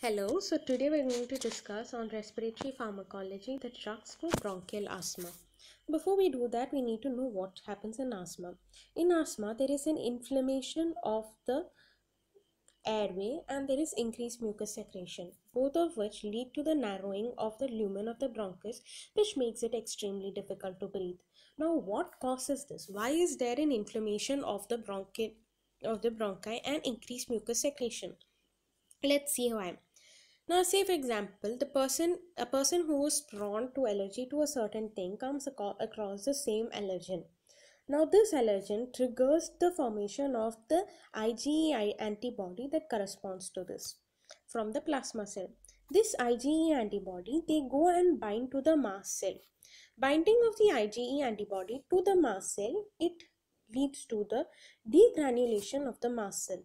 Hello, so today we're going to discuss on respiratory pharmacology, the drugs for bronchial asthma. Before we do that, we need to know what happens in asthma. In asthma, there is an inflammation of the airway and there is increased mucus secretion, both of which lead to the narrowing of the lumen of the bronchus, which makes it extremely difficult to breathe. Now, what causes this? Why is there an inflammation of the bronchi of the bronchi and increased mucus secretion? Let's see why. Now say for example, the person a person who is prone to allergy to a certain thing comes across the same allergen. Now this allergen triggers the formation of the IgE antibody that corresponds to this from the plasma cell. This IgE antibody, they go and bind to the mast cell. Binding of the IgE antibody to the mast cell, it leads to the degranulation of the mast cell.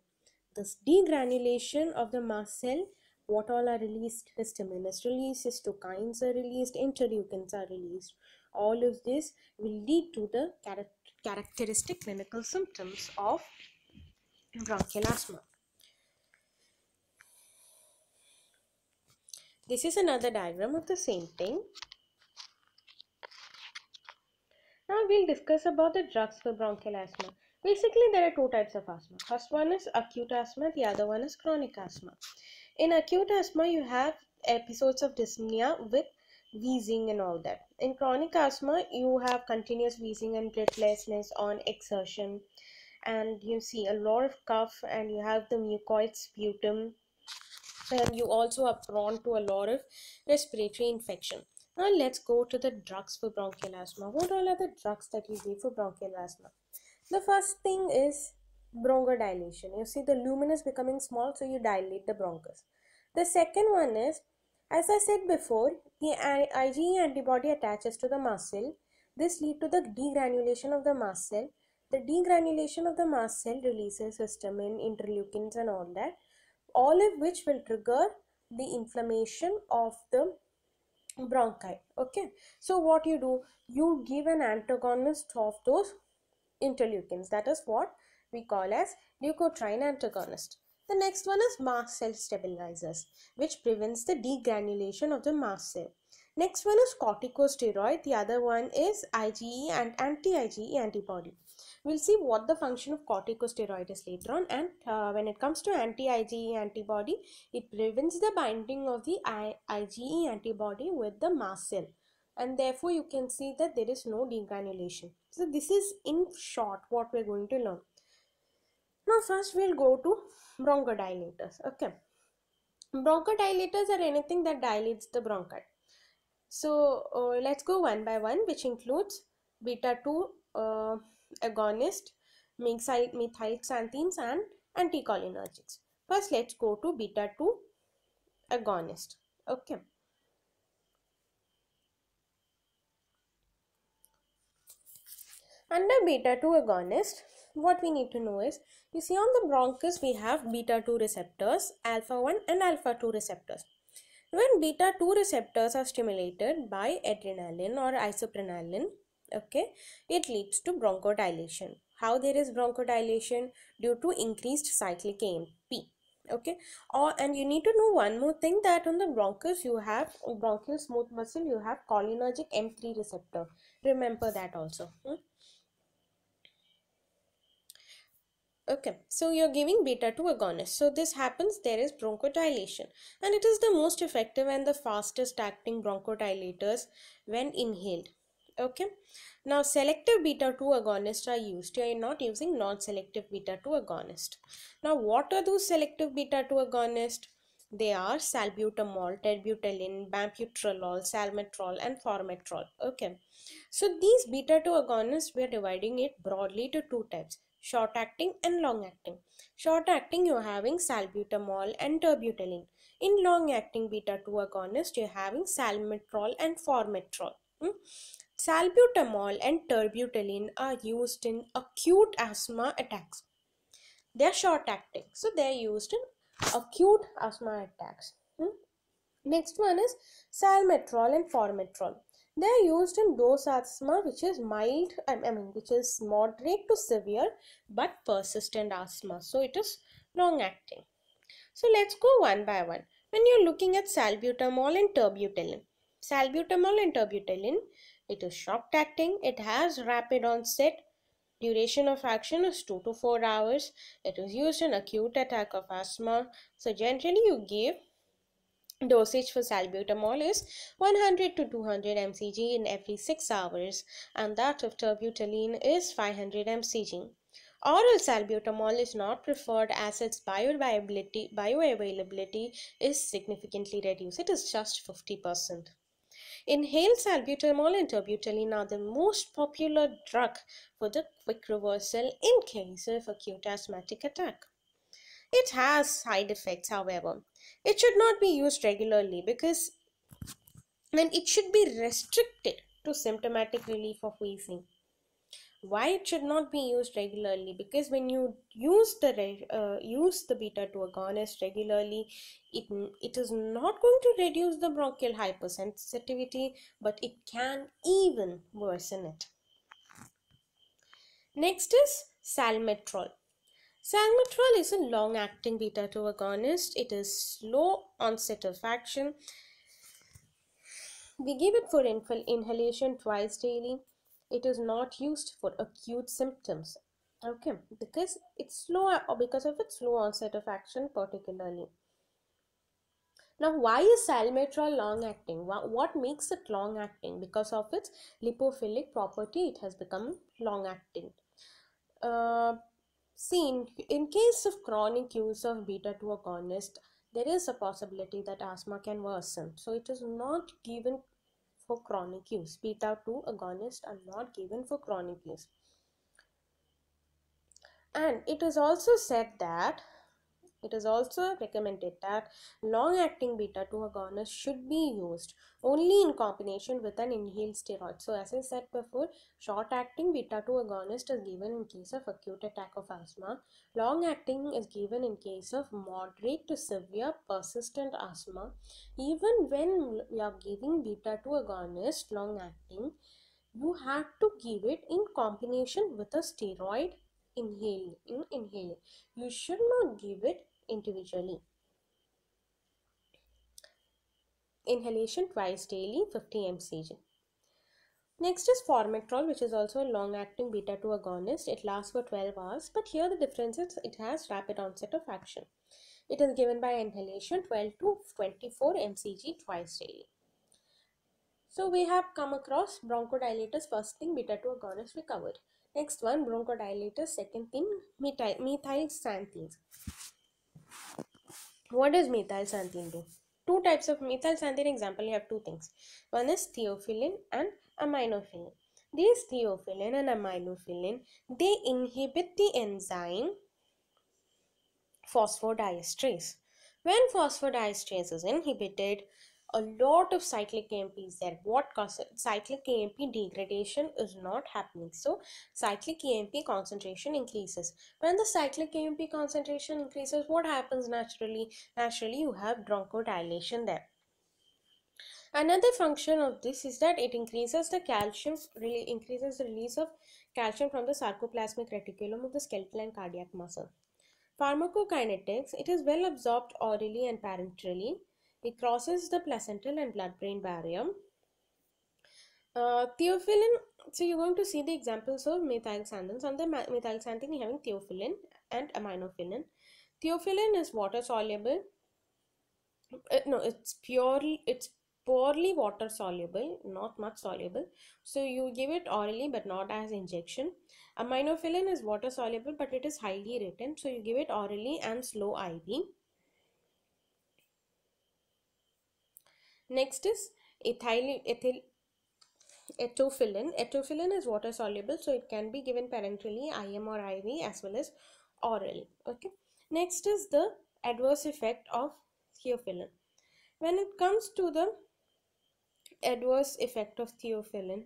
This degranulation of the mast cell what all are released histamine is released histokines are released interleukins are released all of this will lead to the char characteristic clinical symptoms of bronchial asthma this is another diagram of the same thing now we'll discuss about the drugs for bronchial asthma basically there are two types of asthma first one is acute asthma the other one is chronic asthma in acute asthma, you have episodes of dyspnea with wheezing and all that. In chronic asthma, you have continuous wheezing and breathlessness on exertion, and you see a lot of cough, and you have the mucoid sputum, and you also are prone to a lot of respiratory infection. Now, let's go to the drugs for bronchial asthma. What all are the drugs that you give for bronchial asthma? The first thing is bronchodilation. You see the lumen is becoming small, so you dilate the bronchus. The second one is, as I said before, the IgE antibody attaches to the mast cell. This lead to the degranulation of the mast cell. The degranulation of the mast cell releases histamine, interleukins and all that, all of which will trigger the inflammation of the bronchi. Okay, so what you do, you give an antagonist of those interleukins. That is what we call as leukotriene antagonist. The next one is mast cell stabilizers, which prevents the degranulation of the mast cell. Next one is corticosteroid, the other one is IgE and anti-IgE antibody. We'll see what the function of corticosteroid is later on and uh, when it comes to anti-IgE antibody, it prevents the binding of the I IgE antibody with the mast cell and therefore you can see that there is no degranulation. So this is in short what we're going to learn. Now first we'll go to bronchodilators. Okay. Bronchodilators are anything that dilates the bronchi. So uh, let's go one by one which includes beta 2 uh, agonist, methylxanthines and anticholinergics. First let's go to beta 2 agonist. Okay. Under beta 2 agonist, what we need to know is you see on the bronchus we have beta 2 receptors alpha 1 and alpha 2 receptors when beta 2 receptors are stimulated by adrenaline or isoprenaline okay it leads to bronchodilation how there is bronchodilation due to increased cyclic AMP okay or and you need to know one more thing that on the bronchus you have bronchial smooth muscle you have cholinergic M3 receptor remember that also hmm? Okay, so you're giving beta to agonist. So this happens, there is bronchodilation and it is the most effective and the fastest acting bronchodilators when inhaled. Okay, now selective beta 2 agonists are used. You are not using non-selective beta 2 agonist. Now what are those selective beta 2 agonists? They are salbutamol, terbutaline, bamputrolol, salmetrol, and formetrol. Okay, so these beta 2 agonists we are dividing it broadly to two types short acting and long acting. Short acting you are having salbutamol and terbutaline. In long acting beta 2 agonist you are having salmeterol and formoterol. Hmm? Salbutamol and terbutaline are used in acute asthma attacks. They are short acting so they are used in acute asthma attacks. Hmm? Next one is salmeterol and formoterol. They are used in dose asthma which is mild, I mean which is moderate to severe but persistent asthma. So it is long acting. So let's go one by one. When you're looking at salbutamol and terbutaline, salbutamol and terbutaline, it is short acting, it has rapid onset, Duration of action is 2 to 4 hours. It is used in acute attack of asthma. So generally you give Dosage for salbutamol is 100 to 200 mcg in every 6 hours and that of terbutaline is 500 mcg. Oral salbutamol is not preferred as its bioavailability, bioavailability is significantly reduced. It is just 50%. Inhaled salbutamol and terbutaline are the most popular drug for the quick reversal in case of acute asthmatic attack. It has side effects, however. It should not be used regularly because then it should be restricted to symptomatic relief of wheezing. Why it should not be used regularly? Because when you use the uh, use the beta 2 agonist regularly, it it is not going to reduce the bronchial hypersensitivity, but it can even worsen it. Next is salmetrol. Salmeterol is a long-acting beta-2 agonist. It is slow onset of action. We give it for inhalation twice daily. It is not used for acute symptoms. Okay, because it's slow or because of its slow onset of action particularly. Now, why is salmeterol long acting? What makes it long acting? Because of its lipophilic property, it has become long acting. Uh, See, in, in case of chronic use of beta 2 agonist, there is a possibility that asthma can worsen. So, it is not given for chronic use. Beta 2 agonists are not given for chronic use. And it is also said that it is also recommended that long-acting beta-2 agonist should be used only in combination with an inhaled steroid. So as I said before, short-acting beta-2 agonist is given in case of acute attack of asthma. Long-acting is given in case of moderate to severe persistent asthma. Even when you are giving beta-2 agonist long-acting, you have to give it in combination with a steroid inhale in inhale you should not give it individually. Inhalation twice daily, 50 mcg. Next is formetrol, which is also a long-acting beta-2 agonist. It lasts for 12 hours, but here the difference is it has rapid onset of action. It is given by inhalation 12 to 24 mcg twice daily. So we have come across bronchodilators first thing beta-2 agonist we covered. Next one bronchodilators second thing methyl, methyl what does methylxanthine do? Two types of methylxanthine example, you have two things. One is theophylline and aminophylline. These theophylline and aminophylline, they inhibit the enzyme phosphodiesterase. When phosphodiesterase is inhibited, a lot of cyclic AMP is there. What causes cyclic AMP degradation is not happening. So cyclic AMP concentration increases. When the cyclic AMP concentration increases, what happens naturally? Naturally, you have bronchodilation there. Another function of this is that it increases the calcium, really increases the release of calcium from the sarcoplasmic reticulum of the skeletal and cardiac muscle. Pharmacokinetics, it is well absorbed orally and parenterally. It crosses the placental and blood-brain barrier. Uh, theophylline, so you're going to see the examples of methylxanthins. On the methylxanthin, you're having theophylline and aminophylline. Theophylline is water-soluble. Uh, no, it's purely, it's poorly water soluble not much soluble so you give it orally but not as injection Aminophylline is water soluble but it is highly written. so you give it orally and slow iv Next is ethyl ethyl etophilin. is water soluble, so it can be given parenterally, IM or IV, as well as oral. Okay. Next is the adverse effect of theophylline. When it comes to the adverse effect of theophylline,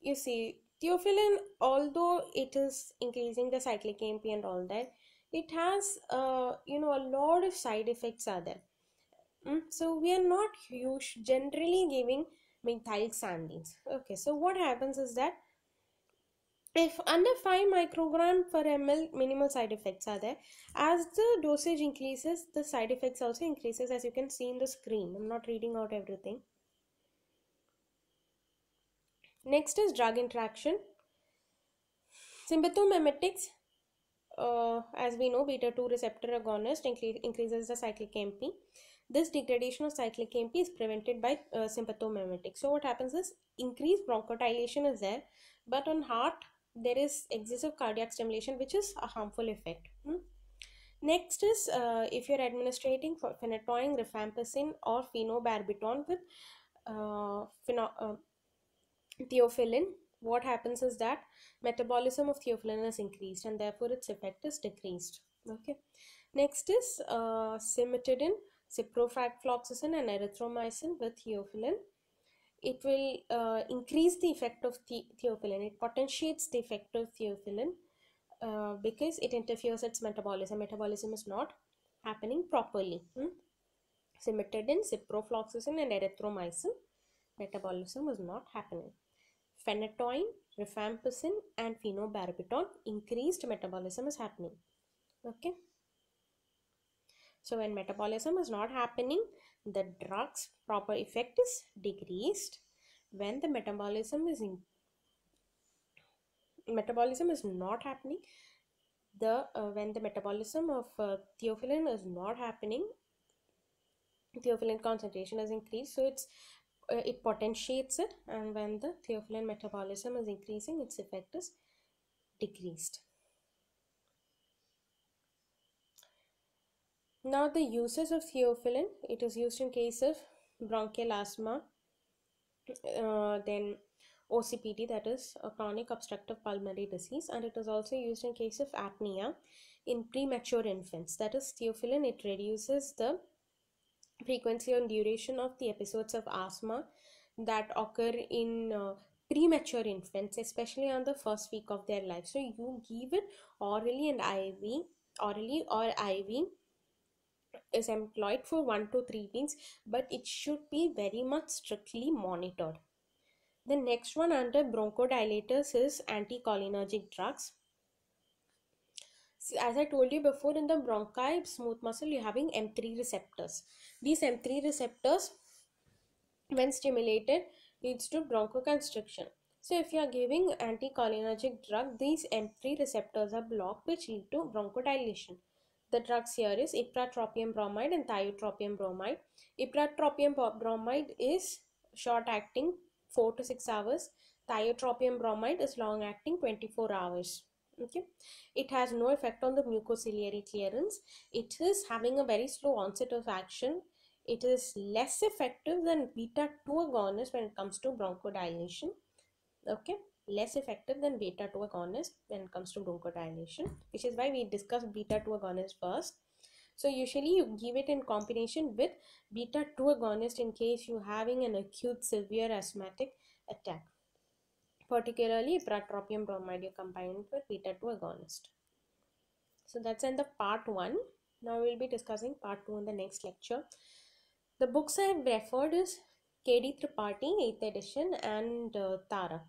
you see theophylline, although it is increasing the cyclic AMP and all that, it has uh, you know a lot of side effects are there Mm, so we are not huge generally giving methylxanthines okay so what happens is that if under 5 microgram per ml minimal side effects are there as the dosage increases the side effects also increases as you can see in the screen i'm not reading out everything next is drug interaction sympathomimetics uh, as we know beta 2 receptor agonist increases the cyclic mp this degradation of cyclic AMP is prevented by uh, sympathomimetic. So what happens is increased bronchodilation is there, but on heart there is excessive cardiac stimulation which is a harmful effect. Hmm? Next is uh, if you're administrating phenytoin, rifampicin or phenobarbital with uh, pheno uh, theophylline, what happens is that metabolism of theophylline is increased and therefore its effect is decreased. Okay. Next is uh, ciprofloxacin and erythromycin with theophylline. It will uh, increase the effect of the theophylline. It potentiates the effect of theophylline uh, because it interferes its metabolism. Metabolism is not happening properly. Hmm? Cimetidine, ciprofloxacin and erythromycin metabolism was not happening. Phenytoin, rifampicin and phenobarbital increased metabolism is happening. Okay. So when metabolism is not happening, the drug's proper effect is decreased. When the metabolism is in, metabolism is not happening, the uh, when the metabolism of uh, theophylline is not happening, theophylline concentration is increased. So it's uh, it potentiates it, and when the theophylline metabolism is increasing, its effect is decreased. Now the uses of theophylline, it is used in case of bronchial asthma, uh, then OCPD that is a chronic obstructive pulmonary disease and it is also used in case of apnea in premature infants. That is theophylline, it reduces the frequency and duration of the episodes of asthma that occur in uh, premature infants, especially on the first week of their life. So you give it orally and IV, orally or IV is employed for 1 to 3 weeks, but it should be very much strictly monitored. The next one under bronchodilators is anticholinergic drugs. As I told you before in the bronchi smooth muscle you're having M3 receptors. These M3 receptors when stimulated leads to bronchoconstriction. So if you are giving anticholinergic drug, these M3 receptors are blocked which lead to bronchodilation. The drugs here is ipratropium bromide and thiotropium bromide. Ipratropium bromide is short acting 4 to 6 hours. Thiotropium bromide is long acting 24 hours. Okay, it has no effect on the mucociliary clearance. It is having a very slow onset of action. It is less effective than beta 2 agonist when it comes to bronchodilation. Okay, less effective than beta 2 agonist when it comes to bronchodilation which is why we discussed beta 2 agonist first so usually you give it in combination with beta 2 agonist in case you're having an acute severe asthmatic attack particularly pratropium bromide you combined with beta 2 agonist so that's end of part 1 now we'll be discussing part 2 in the next lecture the books i have referred is kd tripathi 8th edition and uh, tara